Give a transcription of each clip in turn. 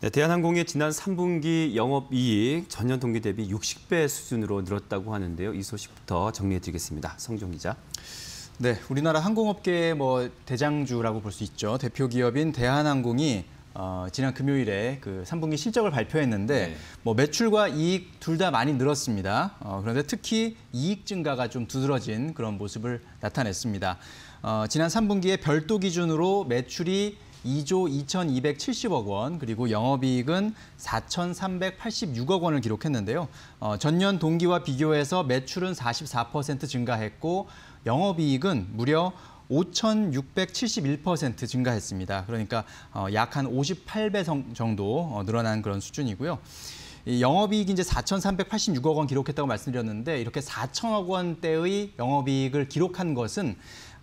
네, 대한항공의 지난 3분기 영업이익 전년 동기 대비 60배 수준으로 늘었다고 하는데요. 이 소식부터 정리해드리겠습니다. 성종 기자. 네, 우리나라 항공업계의 뭐 대장주라고 볼 수 있죠. 대표 기업인 대한항공이 어, 지난 금요일에 그 3분기 실적을 발표했는데 네. 뭐 매출과 이익 둘 다 많이 늘었습니다. 어, 그런데 특히 이익 증가가 좀 두드러진 그런 모습을 나타냈습니다. 어, 지난 3분기에 별도 기준으로 매출이 2조 2,270억 원, 그리고 영업이익은 4,386억 원을 기록했는데요. 어, 전년 동기와 비교해서 매출은 44% 증가했고 영업이익은 무려 5,671% 증가했습니다. 그러니까 어, 약한 58배 정도 어, 늘어난 그런 수준이고요. 이 영업이익이 이제 4,386억 원 기록했다고 말씀드렸는데 이렇게 4천억 원대의 영업이익을 기록한 것은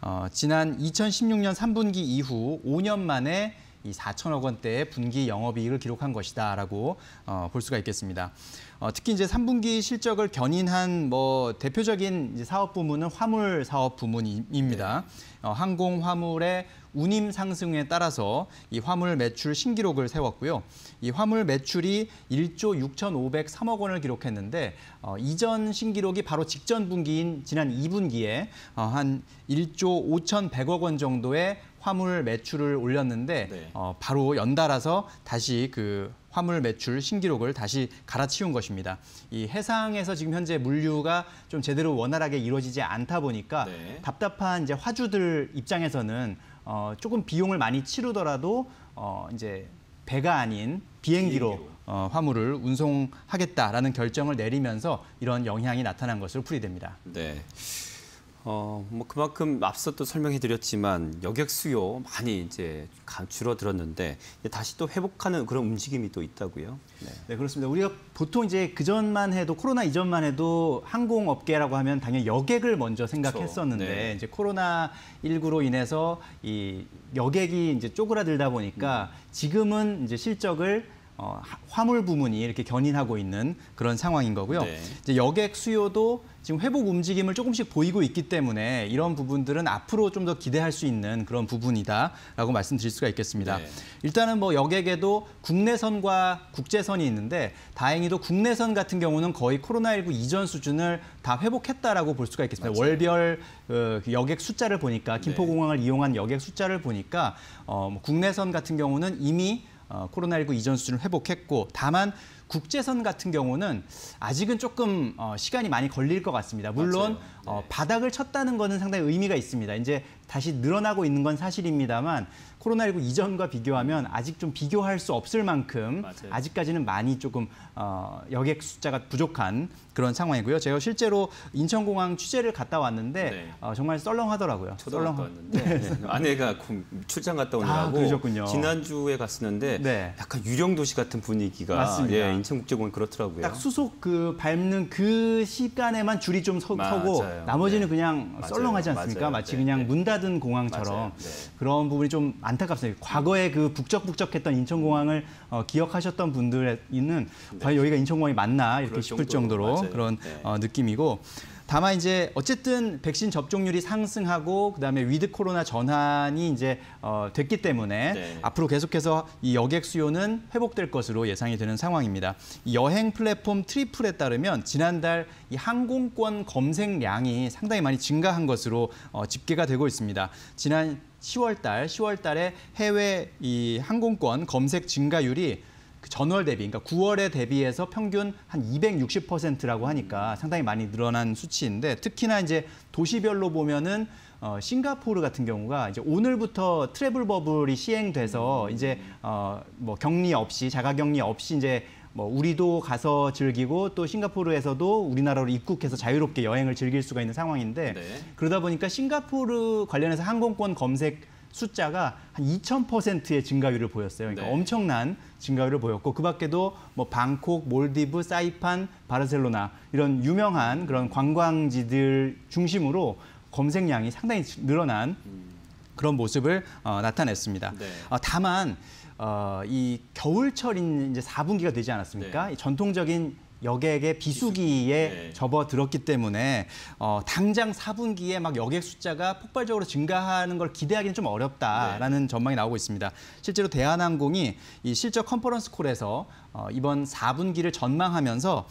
어, 지난 2016년 3분기 이후 5년 만에 이 4천억 원대의 분기 영업이익을 기록한 것이다라고 어, 볼 수가 있겠습니다. 어, 특히 이제 3분기 실적을 견인한 뭐 대표적인 이제 사업 부문은 화물 사업 부문입니다. 네. 어, 항공 화물의 운임 상승에 따라서 이 화물 매출 신기록을 세웠고요. 이 화물 매출이 1조 6,503억 원을 기록했는데 어, 이전 신기록이 바로 직전 분기인 지난 2분기에 어, 한 1조 5,100억 원 정도의 화물 매출을 올렸는데 네. 어, 바로 연달아서 다시 그 화물 매출 신기록을 다시 갈아치운 것입니다. 이 해상에서 지금 현재 물류가 좀 제대로 원활하게 이루어지지 않다 보니까 네. 답답한 이제 화주들 입장에서는 어, 조금 비용을 많이 치르더라도 어, 이제 배가 아닌 비행기로, 어, 화물을 운송하겠다라는 결정을 내리면서 이런 영향이 나타난 것으로 풀이됩니다. 네. 어, 뭐 그만큼 앞서 또 설명해 드렸지만 여객 수요 많이 이제 줄어들었는데 다시 또 회복하는 그런 움직임이 또 있다고요. 네. 네 그렇습니다. 우리가 보통 이제 그 전만 해도 코로나 이전만 해도 항공업계라고 하면 당연히 여객을 먼저 생각했었는데 네. 이제 코로나 19로 인해서 이 여객이 이제 쪼그라들다 보니까 음. 지금은 이제 실적을 어, 화물 부문이 이렇게 견인하고 있는 그런 상황인 거고요. 네. 이제 여객 수요도 지금 회복 움직임을 조금씩 보이고 있기 때문에 이런 부분들은 앞으로 좀 더 기대할 수 있는 그런 부분이다라고 말씀드릴 수가 있겠습니다. 네. 일단은 뭐 여객에도 국내선과 국제선이 있는데 다행히도 국내선 같은 경우는 거의 코로나19 이전 수준을 다 회복했다라고 볼 수가 있겠습니다. 맞아요. 월별 어, 그 여객 숫자를 보니까 네. 김포공항을 네. 이용한 여객 숫자를 보니까 어, 뭐 국내선 같은 경우는 이미 어, 코로나19 이전 수준을 회복했고 다만 국제선 같은 경우는 아직은 조금 어, 시간이 많이 걸릴 것 같습니다. 물론 어, 네. 바닥을 쳤다는 것은 상당히 의미가 있습니다. 이제 다시 늘어나고 있는 건 사실입니다만 코로나19 이전과 비교하면 아직 좀 비교할 수 없을 만큼 맞아요. 아직까지는 많이 조금 어, 여객 숫자가 부족한 그런 상황이고요. 제가 실제로 인천공항 취재를 갔다 왔는데 네. 어, 정말 썰렁하더라고요. 저도 썰렁... 갔다 왔는데 네. 아내가 출장 갔다 아, 오느라고 아, 지난주에 갔었는데 네. 약간 유령 도시 같은 분위기가 예, 인천 국제공항 그렇더라고요. 딱 수속 그 밟는 그 시간에만 줄이 좀 서, 서고 네. 나머지는 네. 그냥 맞아요. 썰렁하지 않습니까? 맞아요. 마치 네. 그냥 네. 문 닫은 공항처럼 네. 그런 부분이 좀 안타깝습니다. 과거에 그 북적북적했던 인천공항을 어, 기억하셨던 분들은 있는 네. 과연 여기가 인천공항이 맞나 이렇게 싶을 정도로, 정도로 그런 어, 느낌이고. 다만 이제 어쨌든 백신 접종률이 상승하고 그다음에 위드 코로나 전환이 이제 어, 됐기 때문에 네. 앞으로 계속해서 이 여객 수요는 회복될 것으로 예상이 되는 상황입니다. 이 여행 플랫폼 트리플에 따르면 지난달 이 항공권 검색량이 상당히 많이 증가한 것으로 어, 집계가 되고 있습니다. 지난 10월 달, 10월 달에 해외 이 항공권 검색 증가율이 그 전월 대비, 그러니까 9월에 대비해서 평균 한 260%라고 하니까 상당히 많이 늘어난 수치인데 특히나 이제 도시별로 보면은 어, 싱가포르 같은 경우가 이제 오늘부터 트래블 버블이 시행돼서 이제 어, 뭐 격리 없이 자가격리 없이 이제 뭐 우리도 가서 즐기고 또 싱가포르에서도 우리나라로 입국해서 자유롭게 여행을 즐길 수가 있는 상황인데 네. 그러다 보니까 싱가포르 관련해서 항공권 검색 숫자가 한 2,000%의 증가율을 보였어요. 그러니까 네. 엄청난 증가율을 보였고 그 밖에도 뭐 방콕, 몰디브, 사이판, 바르셀로나 이런 유명한 그런 관광지들 중심으로 검색량이 상당히 늘어난 음. 그런 모습을 어, 나타냈습니다. 네. 어, 다만 어, 이 겨울철인 이제 4분기가 되지 않았습니까? 네. 전통적인 여객의 비수기에 네. 접어들었기 때문에 어, 당장 4분기에 막 여객 숫자가 폭발적으로 증가하는 걸 기대하기는 좀 어렵다라는 네. 전망이 나오고 있습니다. 실제로 대한항공이 이 실적 컨퍼런스 콜에서 어, 이번 4분기를 전망하면서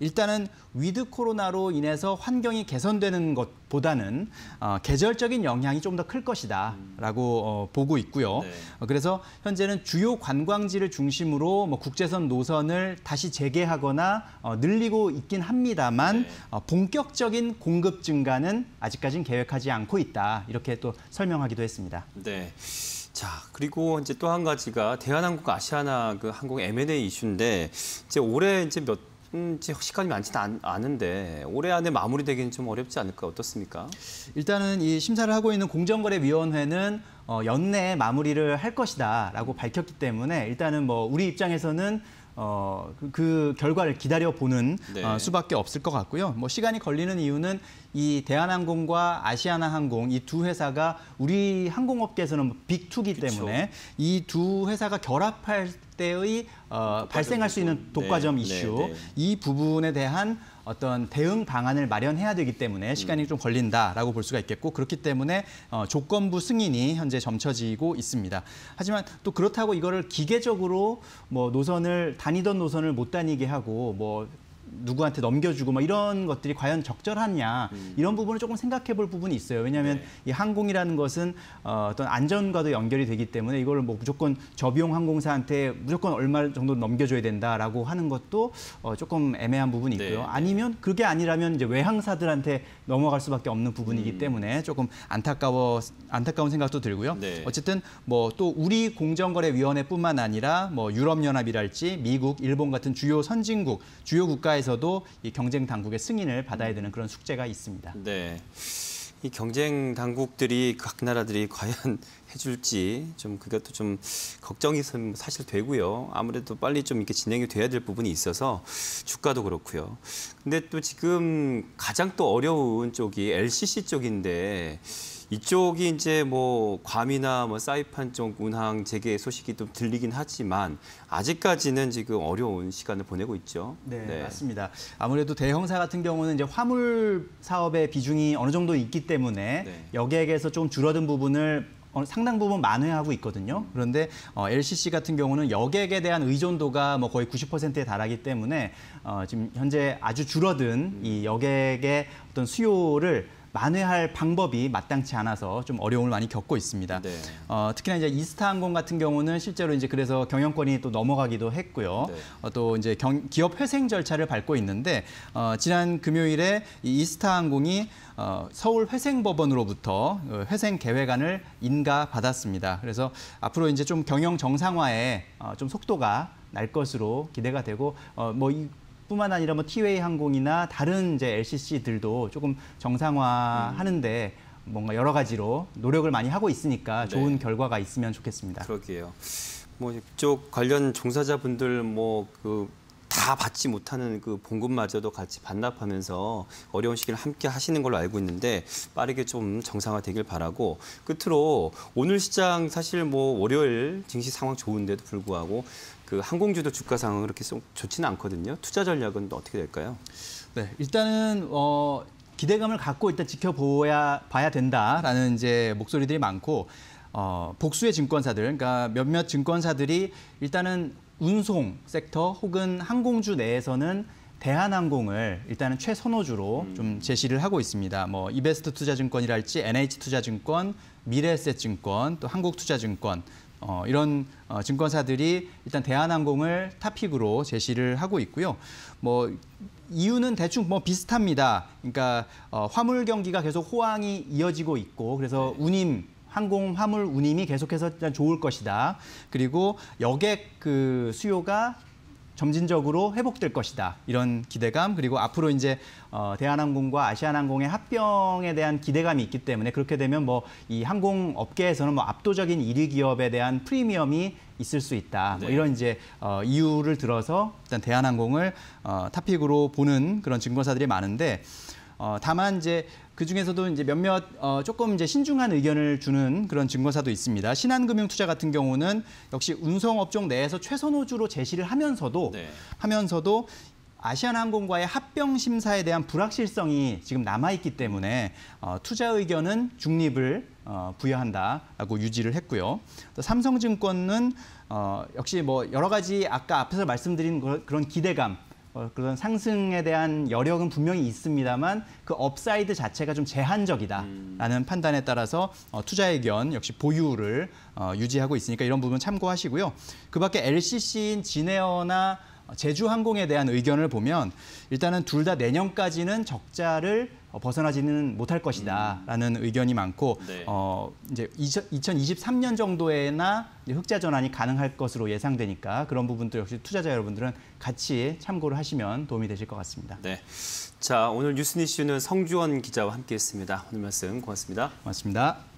일단은 위드 코로나로 인해서 환경이 개선되는 것보다는 어, 계절적인 영향이 좀 더 클 것이다라고 어, 보고 있고요. 네. 어, 그래서 현재는 주요 관광지를 중심으로 뭐 국제선 노선을 다시 재개하거나 어, 늘리고 있긴 합니다만 네. 어, 본격적인 공급 증가는 아직까지는 계획하지 않고 있다 이렇게 또 설명하기도 했습니다. 네. 자, 그리고 이제 또 한 가지가 대한항공 아시아나 그 항공 M&A 이슈인데 이제 올해 이제 몇 음, 시간이 많지는 않, 은데 올해 안에 마무리되기는 좀 어렵지 않을까 어떻습니까? 일단은 이 심사를 하고 있는 공정거래위원회는 어, 연내 마무리를 할 것이다라고 밝혔기 때문에 일단은 뭐 우리 입장에서는 어, 그, 그 결과를 기다려 보는 네. 어, 수밖에 없을 것 같고요. 뭐 시간이 걸리는 이유는 이 대한항공과 아시아나항공 이 두 회사가 우리 항공업계에서는 빅투기 때문에 이 두 회사가 결합할 때의 어, 발생할 부분. 수 있는 독과점 네, 이슈 네, 네. 이 부분에 대한 어떤 대응 방안을 마련해야 되기 때문에 음. 시간이 음. 좀 걸린다라고 볼 수가 있겠고 그렇기 때문에 어, 조건부 승인이 현재 점쳐지고 있습니다. 하지만 또 그렇다고 이거를 기계적으로 뭐 노선을 다니던 노선을 못 다니게 하고 뭐 누구한테 넘겨주고 막 이런 것들이 과연 적절하냐 음. 이런 부분을 조금 생각해 볼 부분이 있어요. 왜냐하면 네. 이 항공이라는 것은 어, 떤 안전과도 연결이 되기 때문에 이걸 뭐 무조건 저비용 항공사한테 무조건 얼마 정도 넘겨줘야 된다라고 하는 것도 어, 조금 애매한 부분이 네, 있고요. 네. 아니면 그게 아니라면 이제 외항사들한테 넘어갈 수밖에 없는 부분이기 음. 때문에 조금 안타까워 안타까운 생각도 들고요. 네. 어쨌든 뭐 또 우리 공정거래위원회뿐만 아니라 뭐 유럽연합이랄지 미국, 일본 같은 주요 선진국, 주요 국가의 나라에서도이 경쟁 당국의 승인을 받아야 되는 그런 숙제가 있습니다. 네. 이 경쟁 당국들이 각 나라들이 과연 해줄지 좀 그것도 좀 걱정이 사실 되고요. 아무래도 빨리 좀 이렇게 진행이 돼야 될 부분이 있어서 주가도 그렇고요. 근데 또 지금 가장 또 어려운 쪽이 LCC 쪽인데 이쪽이 이제 뭐 괌이나 뭐 사이판 쪽 운항 재개 소식이 좀 들리긴 하지만 아직까지는 지금 어려운 시간을 보내고 있죠. 네, 네, 맞습니다. 아무래도 대형사 같은 경우는 이제 화물 사업의 비중이 어느 정도 있기 때문에 네. 여객에서 좀 줄어든 부분을 어, 상당 부분 만회하고 있거든요. 그런데 어, LCC 같은 경우는 여객에 대한 의존도가 뭐 거의 90%에 달하기 때문에 어, 지금 현재 아주 줄어든 이 음. 여객의 어떤 수요를 만회할 방법이 마땅치 않아서 좀 어려움을 많이 겪고 있습니다. 네. 어, 특히나 이제 이스타항공 같은 경우는 실제로 이제 그래서 경영권이 또 넘어가기도 했고요. 네. 어, 또 이제 경, 기업 회생 절차를 밟고 있는데 어, 지난 금요일에 이 이스타항공이 어, 서울 회생법원으로부터 어, 회생 계획안을 인가받았습니다. 그래서 앞으로 이제 좀 경영 정상화에 어, 좀 속도가 날 것으로 기대가 되고 어, 뭐 이, 뿐만 아니라 뭐 티웨이 항공이나 다른 이제 LCC들도 조금 정상화하는데 음. 뭔가 여러 가지로 노력을 많이 하고 있으니까 네. 좋은 결과가 있으면 좋겠습니다. 그러게요. 뭐 이쪽 관련 종사자분들 뭐 그 다 받지 못하는 그 봉급마저도 같이 반납하면서 어려운 시기를 함께 하시는 걸로 알고 있는데 빠르게 좀 정상화되길 바라고 끝으로 오늘 시장 사실 뭐 월요일 증시 상황 좋은데도 불구하고 그 항공주도 주가 상황은 그렇게 좋지는 않거든요. 투자 전략은 어떻게 될까요? 네, 일단은 어, 기대감을 갖고 일단 지켜보야 봐야 된다라는 이제 목소리들이 많고 어, 복수의 증권사들, 그러니까 몇몇 증권사들이 일단은 운송 섹터 혹은 항공주 내에서는 대한항공을 일단은 최선호주로 음. 좀 제시를 하고 있습니다. 뭐 이베스트 투자증권이랄지 NH 투자증권, 미래에셋증권, 또 한국투자증권, 어, 이런 어, 증권사들이 일단 대한항공을 탑픽으로 제시를 하고 있고요. 뭐 이유는 대충 뭐 비슷합니다. 그러니까 어, 화물 경기가 계속 호황이 이어지고 있고 그래서 네. 운임 항공 화물 운임이 계속해서 일단 좋을 것이다. 그리고 여객 그 수요가 점진적으로 회복될 것이다. 이런 기대감 그리고 앞으로 이제 어, 대한항공과 아시아항공의 합병에 대한 기대감이 있기 때문에 그렇게 되면 뭐 이 항공업계에서는 뭐 압도적인 1위 기업에 대한 프리미엄이 있을 수 있다. 뭐 네. 뭐 이런 이제 어, 이유를 들어서 일단 대한항공을 어, 탑픽으로 보는 그런 증권사들이 많은데 어, 다만 이제 그 중에서도 이제 몇몇 어, 조금 이제 신중한 의견을 주는 그런 증거사도 있습니다. 신한금융투자 같은 경우는 역시 운송업종 내에서 최선 호주로 제시를 하면서도 네. 하면서도 아시아나항공과의 합병 심사에 대한 불확실성이 지금 남아있기 때문에 어, 투자 의견은 중립을 어, 부여한다라고 유지를 했고요. 또 삼성증권은 어, 역시 뭐 여러 가지 아까 앞에서 말씀드린 그런 기대감 어, 그런 상승에 대한 여력은 분명히 있습니다만 그 업사이드 자체가 좀 제한적이다라는 음. 판단에 따라서 어, 투자 의견 역시 보유를 어, 유지하고 있으니까 이런 부분 참고하시고요. 그 밖에 LCC인 진에어나 어, 제주항공에 대한 의견을 보면 일단은 둘 다 내년까지는 적자를 어, 벗어나지는 못할 것이다라는 음. 의견이 많고 네. 어 이제 2023년 정도에나 흑자 전환이 가능할 것으로 예상되니까 그런 부분도 역시 투자자 여러분들은 같이 참고를 하시면 도움이 되실 것 같습니다. 네. 자, 오늘 뉴스 니슈는 성주원 기자와 함께했습니다. 오늘 말씀 고맙습니다. 고맙습니다.